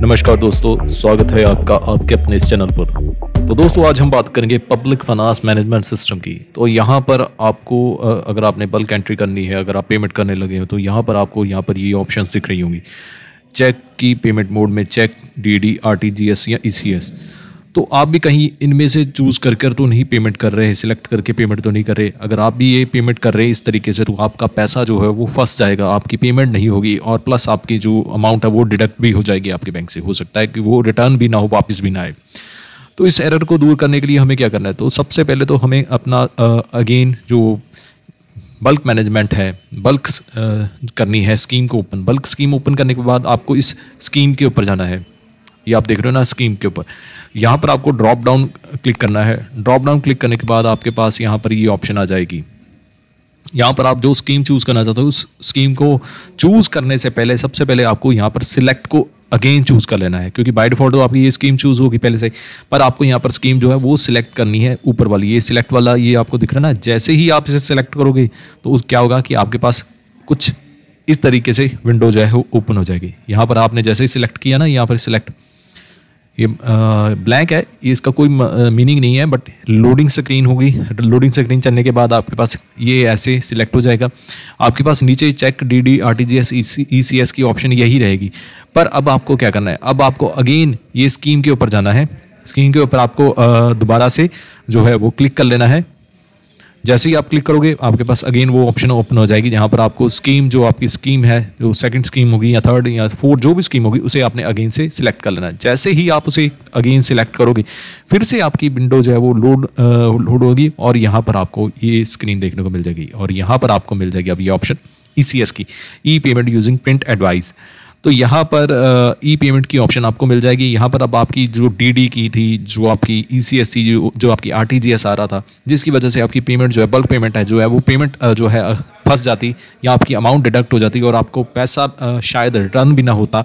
नमस्कार दोस्तों स्वागत है आपका आपके अपने इस चैनल पर तो दोस्तों आज हम बात करेंगे पब्लिक फाइनेंस मैनेजमेंट सिस्टम की तो यहाँ पर आपको अगर आपने बल्क एंट्री करनी है अगर आप पेमेंट करने लगे हो तो यहाँ पर आपको यहाँ पर ये यह ऑप्शन दिख रही होंगी चेक की पेमेंट मोड में cheque D D R T G S या ई सी एस तो आप भी कहीं इनमें से चूज़ कर कर तो नहीं पेमेंट कर रहे सिलेक्ट करके पेमेंट तो नहीं कर रहे अगर आप भी ये पेमेंट कर रहे हैं इस तरीके से तो आपका पैसा जो है वो फंस जाएगा आपकी पेमेंट नहीं होगी और प्लस आपकी जो अमाउंट है वो डिडक्ट भी हो जाएगी आपके बैंक से हो सकता है कि वो रिटर्न भी ना हो वापस भी ना आए तो इस एरर को दूर करने के लिए हमें क्या करना है तो सबसे पहले तो हमें अपना अगेन जो बल्क मैनेजमेंट है बल्क करनी है स्कीम को ओपन बल्क स्कीम ओपन करने के बाद आपको इस स्कीम के ऊपर जाना है ये आप देख रहे हो ना स्कीम के ऊपर यहाँ पर आपको ड्रॉप डाउन क्लिक करना है ड्रॉप डाउन क्लिक करने के बाद आपके पास यहाँ पर ये यह ऑप्शन आ जाएगी यहाँ पर आप जो स्कीम चूज़ करना चाहते हो उस स्कीम को चूज़ करने से पहले सबसे पहले आपको यहाँ पर सिलेक्ट को अगेन चूज़ कर लेना है क्योंकि बाई डिफॉल्ट तो आपकी ये स्कीम चूज़ होगी पहले से पर आपको यहाँ पर स्कीम जो है वो सिलेक्ट करनी है ऊपर वाली ये सिलेक्ट वाला ये आपको दिख रहा है ना जैसे ही आप इसे सिलेक्ट करोगे तो उस क्या होगा कि आपके पास कुछ इस तरीके से विंडो जो है वो ओपन हो जाएगी यहाँ पर आपने जैसे ही सिलेक्ट किया ना यहाँ पर सिलेक्ट ये ब्लैंक है ये इसका कोई मीनिंग नहीं है बट लोडिंग स्क्रीन होगी लोडिंग स्क्रीन चलने के बाद आपके पास ये ऐसे सिलेक्ट हो जाएगा आपके पास नीचे cheque D D R T G S E C S की ऑप्शन यही रहेगी पर अब आपको क्या करना है अब आपको अगेन ये स्कीम के ऊपर जाना है स्क्रीन के ऊपर आपको दोबारा से जो है वो क्लिक कर लेना है जैसे ही आप क्लिक करोगे आपके पास अगेन वो ऑप्शन ओपन हो जाएगी जहाँ पर आपको स्कीम जो आपकी स्कीम है जो सेकंड स्कीम होगी या थर्ड या फोर्थ जो भी स्कीम होगी उसे आपने अगेन से सिलेक्ट कर लेना है जैसे ही आप उसे अगेन सिलेक्ट करोगे फिर से आपकी विंडो जो है वो लोड लोड होगी और यहाँ पर आपको ये स्क्रीन देखने को मिल जाएगी और यहाँ पर आपको मिल जाएगी अब ये ऑप्शन ई e की E payment using print advice तो यहाँ पर ई पेमेंट की ऑप्शन आपको मिल जाएगी यहाँ पर अब आपकी जो डी की थी जो आपकी ई e सी जो, जो आपकी आर आ रहा था जिसकी वजह से आपकी पेमेंट जो है बल्क पेमेंट है जो है वो पेमेंट जो है फंस जाती या आपकी अमाउंट डिडक्ट हो जाती और आपको पैसा शायद रिटर्न भी ना होता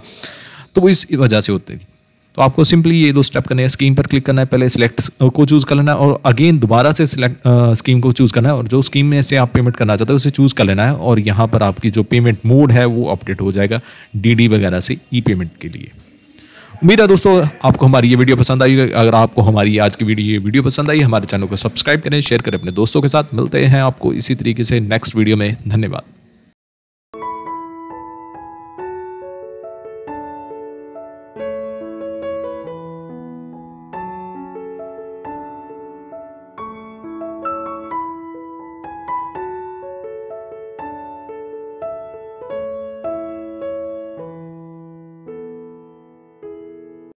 तो वो इस वजह से होती थी तो आपको सिंपली ये दो स्टेप करने हैं स्कीम पर क्लिक करना है पहले सिलेक्ट को चूज़ कर लेना है और अगेन दोबारा से सिलेक्ट स्कीम को चूज़ करना है और जो स्कीम में से आप पेमेंट करना चाहते हो उसे चूज़ कर लेना है और यहाँ पर आपकी जो पेमेंट मोड है वो अपडेट हो जाएगा डी वगैरह से ई पेमेंट के लिए उम्मीद है दोस्तों आपको हमारी ये वीडियो पसंद आई अगर आपको हमारी आज की वीडियो ये वीडियो पसंद आई हमारे चैनल को सब्सक्राइब करें शेयर करें अपने दोस्तों के साथ मिलते हैं आपको इसी तरीके से नेक्स्ट वीडियो में धन्यवाद